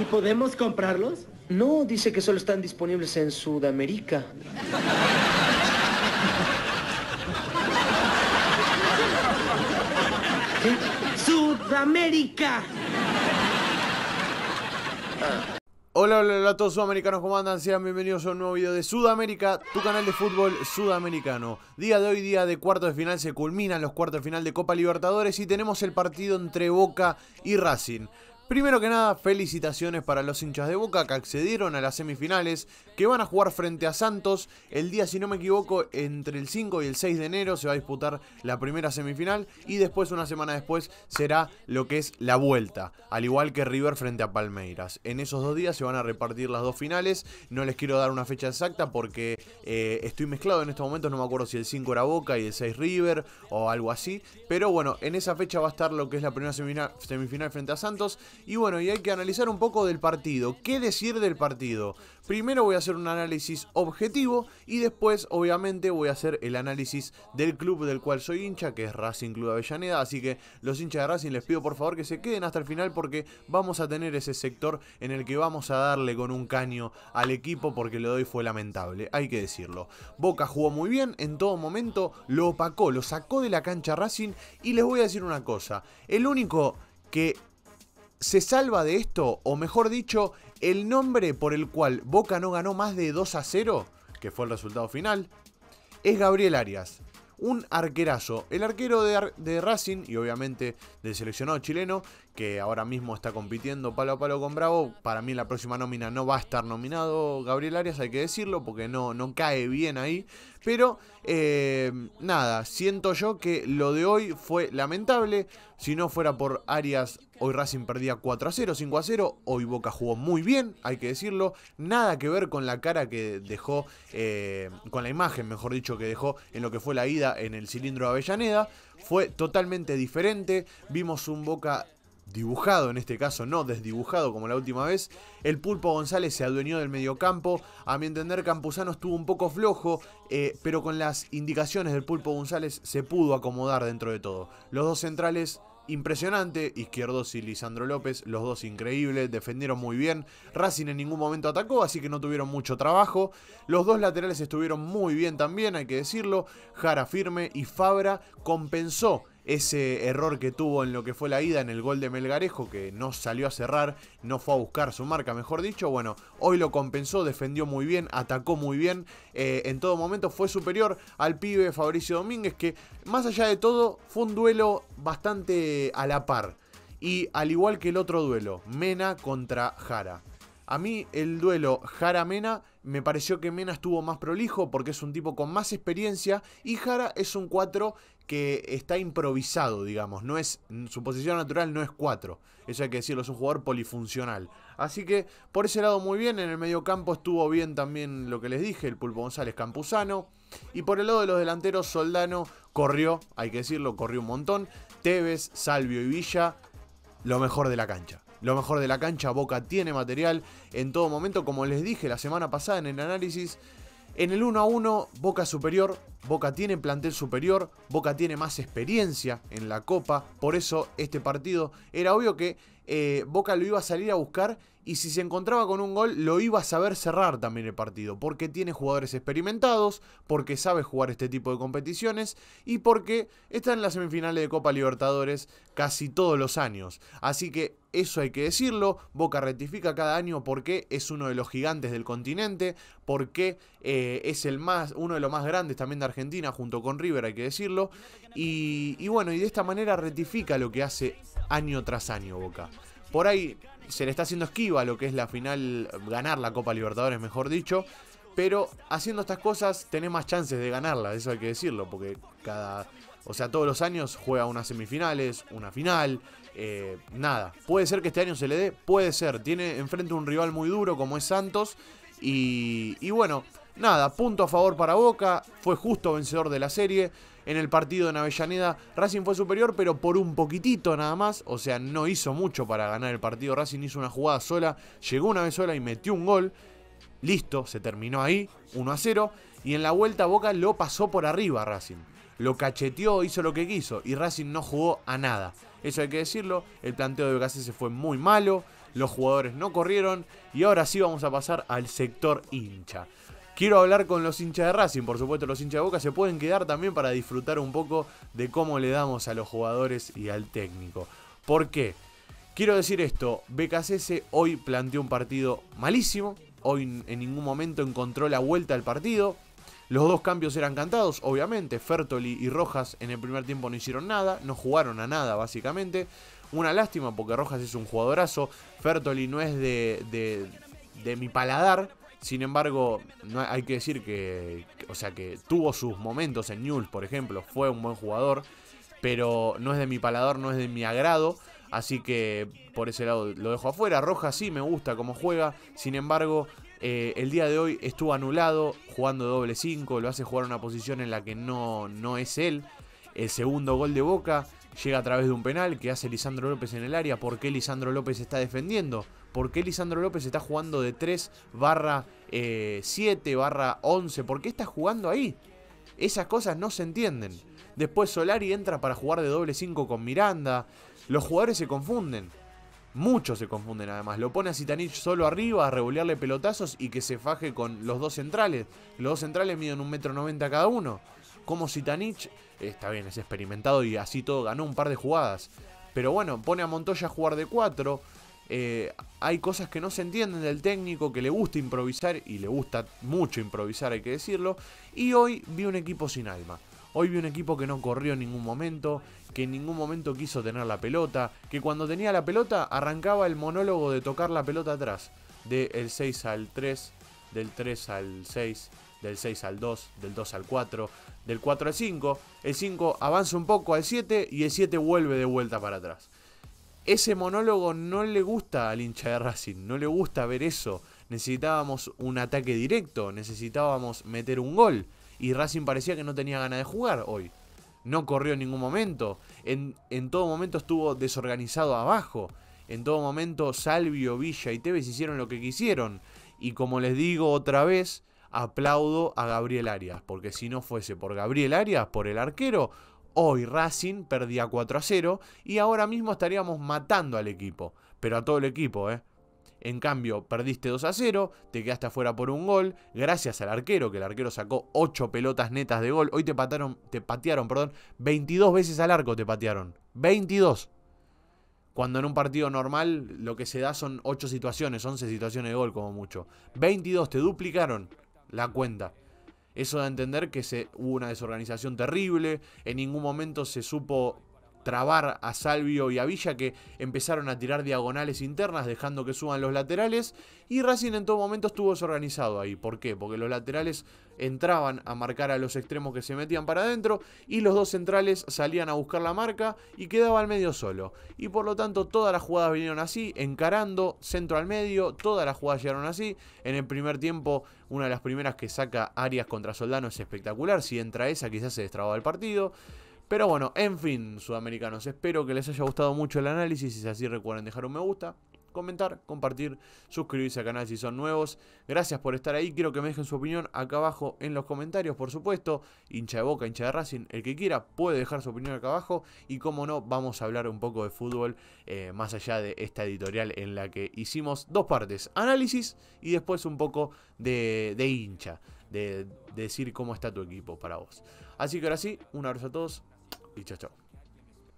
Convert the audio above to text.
¿Y podemos comprarlos? No, dice que solo están disponibles en Sudamérica. ¡Sudamérica! Ah. Hola, hola, hola a todos sudamericanos, ¿cómo andan? Sean bienvenidos a un nuevo video de Sudamérica, tu canal de fútbol sudamericano. Día de hoy, día de cuartos de final, se culminan los cuartos de final de Copa Libertadores y tenemos el partido entre Boca y Racing. Primero que nada, felicitaciones para los hinchas de Boca que accedieron a las semifinales, que van a jugar frente a Santos. El día, si no me equivoco, entre el 5 y el 6 de enero se va a disputar la primera semifinal y después, una semana después, será lo que es la vuelta, al igual que River frente a Palmeiras. En esos dos días se van a repartir las dos finales. No les quiero dar una fecha exacta porque eh, estoy mezclado en estos momentos, no me acuerdo si el 5 era Boca y el 6 River o algo así. Pero bueno, en esa fecha va a estar lo que es la primera semifinal frente a Santos y bueno, y hay que analizar un poco del partido. ¿Qué decir del partido? Primero voy a hacer un análisis objetivo y después, obviamente, voy a hacer el análisis del club del cual soy hincha, que es Racing Club Avellaneda. Así que los hinchas de Racing les pido por favor que se queden hasta el final porque vamos a tener ese sector en el que vamos a darle con un caño al equipo porque lo doy fue lamentable, hay que decirlo. Boca jugó muy bien, en todo momento lo opacó, lo sacó de la cancha Racing y les voy a decir una cosa, el único que se salva de esto, o mejor dicho, el nombre por el cual Boca no ganó más de 2 a 0, que fue el resultado final, es Gabriel Arias. Un arquerazo, el arquero de, Racing y obviamente del seleccionado chileno, que ahora mismo está compitiendo palo a palo con Bravo. Para mí la próxima nómina no va a estar nominado Gabriel Arias, hay que decirlo, porque no, no cae bien ahí. Pero eh, nada, siento yo que lo de hoy fue lamentable. Si no fuera por Arias, hoy Racing perdía 4 a 0, 5 a 0. Hoy Boca jugó muy bien, hay que decirlo. Nada que ver con la cara que dejó, eh, con la imagen, mejor dicho, que dejó en lo que fue la ida en el cilindro de Avellaneda. Fue totalmente diferente. Vimos un Boca dibujado en este caso, no desdibujado como la última vez. El pulpo González se adueñó del mediocampo. A mi entender, Campuzano estuvo un poco flojo, eh, pero con las indicaciones del pulpo González se pudo acomodar dentro de todo. Los dos centrales impresionante. Izquierdos y Lisandro López, los dos increíbles, defendieron muy bien. Racing en ningún momento atacó, así que no tuvieron mucho trabajo. Los dos laterales estuvieron muy bien también, hay que decirlo. Jara firme y Fabra compensó ese error que tuvo en lo que fue la ida en el gol de Melgarejo, que no salió a cerrar, no fue a buscar su marca, mejor dicho, bueno, hoy lo compensó, defendió muy bien, atacó muy bien, eh, en todo momento fue superior al pibe Fabricio Domínguez, que más allá de todo fue un duelo bastante a la par. Y al igual que el otro duelo, Mena contra Jara. A mí el duelo Jara-Mena me pareció que Mena estuvo más prolijo porque es un tipo con más experiencia y Jara es un 4 que está improvisado, digamos. No es, su posición natural no es 4. Eso hay que decirlo, es un jugador polifuncional. Así que por ese lado muy bien, en el medio campo estuvo bien también lo que les dije, el Pulpo González Campuzano. Y por el lado de los delanteros, Soldano corrió, hay que decirlo, corrió un montón. Tevez, Salvio y Villa, lo mejor de la cancha lo mejor de la cancha. Boca tiene material en todo momento. Como les dije la semana pasada en el análisis, en el 1 a 1, Boca superior, Boca tiene plantel superior, Boca tiene más experiencia en la Copa, por eso este partido era obvio que eh, Boca lo iba a salir a buscar y si se encontraba con un gol lo iba a saber cerrar también el partido, porque tiene jugadores experimentados, porque sabe jugar este tipo de competiciones y porque está en la semifinal de Copa Libertadores casi todos los años. Así que eso hay que decirlo, Boca rectifica cada año porque es uno de los gigantes del continente, porque eh, es el más, uno de los más grandes también de Argentina Argentina, junto con River, hay que decirlo. Y, bueno, y de esta manera rectifica lo que hace año tras año Boca. Por ahí se le está haciendo esquiva lo que es la final, ganar la Copa Libertadores, mejor dicho. Pero haciendo estas cosas tenés más chances de ganarla, eso hay que decirlo, porque cada. O sea, todos los años juega unas semifinales, una final, eh, nada. Puede ser que este año se le dé, puede ser. Tiene enfrente un rival muy duro como es Santos. y bueno, Nada, punto a favor para Boca, fue justo vencedor de la serie. En el partido de Avellaneda, Racing fue superior, pero por un poquitito nada más. O sea, no hizo mucho para ganar el partido. Racing hizo una jugada sola, llegó una vez sola y metió un gol. Listo, se terminó ahí, 1 a 0. Y en la vuelta Boca lo pasó por arriba Racing. Lo cacheteó, hizo lo que quiso y Racing no jugó a nada. Eso hay que decirlo, el planteo de se fue muy malo, los jugadores no corrieron y ahora sí vamos a pasar al sector hincha. Quiero hablar con los hinchas de Racing, por supuesto los hinchas de Boca se pueden quedar también para disfrutar un poco de cómo le damos a los jugadores y al técnico. ¿Por qué? Quiero decir esto, BKCS hoy planteó un partido malísimo, hoy en ningún momento encontró la vuelta al partido, los dos cambios eran cantados, obviamente. Fertoli y Rojas en el primer tiempo no hicieron nada, no jugaron a nada, básicamente. Una lástima porque Rojas es un jugadorazo. Fertoli no es de, de, de mi paladar, sin embargo, no hay que decir que, o sea, que tuvo sus momentos en Newell's, por ejemplo, fue un buen jugador, pero no es de mi paladar, no es de mi agrado, así que por ese lado lo dejo afuera. Roja sí me gusta cómo juega, sin embargo, eh, el día de hoy estuvo anulado jugando doble 5, lo hace jugar una posición en la que no, no es él. El segundo gol de Boca llega a través de un penal que hace Lisandro López en el área. ¿Por qué Lisandro López está defendiendo? ¿Por qué Lisandro López está jugando de 3 barra 7 eh, barra 11? ¿Por qué está jugando ahí? Esas cosas no se entienden. Después Solari entra para jugar de doble 5 con Miranda. Los jugadores se confunden. Muchos se confunden además. Lo pone a Sitanich solo arriba, a rebolearle pelotazos y que se faje con los dos centrales. Los dos centrales miden un metro noventa cada uno como Sitanich, está bien, es experimentado y así todo ganó un par de jugadas. Pero bueno, pone a Montoya a jugar de 4. Eh, hay cosas que no se entienden del técnico, que le gusta improvisar y le gusta mucho improvisar, hay que decirlo. Y hoy vi un equipo sin alma. Hoy vi un equipo que no corrió en ningún momento, que en ningún momento quiso tener la pelota, que cuando tenía la pelota arrancaba el monólogo de tocar la pelota atrás, del 6 al 3, del 3 al 6, del 6 al 2, del 2 al 4, del 4 al 5, el 5 avanza un poco al 7 y el 7 vuelve de vuelta para atrás. Ese monólogo no le gusta al hincha de Racing, no le gusta ver eso. Necesitábamos un ataque directo, necesitábamos meter un gol y Racing parecía que no tenía ganas de jugar hoy. No corrió en ningún momento, en, en todo momento estuvo desorganizado abajo, en todo momento Salvio, Villa y Tevez hicieron lo que quisieron y como les digo otra vez, aplaudo a Gabriel Arias, porque si no fuese por Gabriel Arias, por el arquero, hoy Racing perdía 4 a 0 y ahora mismo estaríamos matando al equipo, pero a todo el equipo, ¿eh? En cambio, perdiste 2 a 0, te quedaste afuera por un gol, gracias al arquero, que el arquero sacó 8 pelotas netas de gol. Hoy te, te patearon perdón, 22 veces al arco, te patearon. 22. Cuando en un partido normal lo que se da son 8 situaciones, 11 situaciones de gol como mucho. 22, te duplicaron la cuenta. Eso da a entender que se, hubo una desorganización terrible, en ningún momento se supo trabar a Salvio y a Villa que empezaron a tirar diagonales internas dejando que suban los laterales y Racing en todo momento estuvo desorganizado ahí. ¿Por qué? Porque los laterales entraban a marcar a los extremos que se metían para adentro y los dos centrales salían a buscar la marca y quedaba al medio solo. Y por lo tanto todas las jugadas vinieron así, encarando, centro al medio, todas las jugadas llegaron así. En el primer tiempo, una de las primeras que saca Arias contra Soldano es espectacular, si entra esa quizás se destrababa el partido. Pero bueno, en fin, sudamericanos, espero que les haya gustado mucho el análisis, si es así recuerden dejar un me gusta, comentar, compartir, suscribirse al canal si son nuevos. Gracias por estar ahí. Quiero que me dejen su opinión acá abajo en los comentarios, por supuesto. Hincha de Boca, hincha de Racing, el que quiera puede dejar su opinión acá abajo. Y como no, vamos a hablar un poco de fútbol eh, más allá de esta editorial en la que hicimos dos partes, análisis y después un poco de, hincha, de, de decir cómo está tu equipo para vos. Así que ahora sí, un abrazo a todos y chao chao.